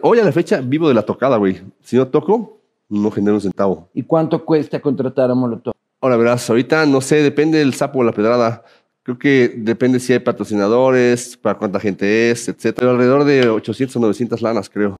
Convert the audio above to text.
Hoy a la fecha vivo de la tocada, güey. Si no toco, no genero un centavo. ¿Y cuánto cuesta contratar a Molotov? Ahora verás, ahorita no sé, depende del sapo o la pedrada. Creo que depende si hay patrocinadores, para cuánta gente es, etcétera. Alrededor de 800 o 900 lanas, creo.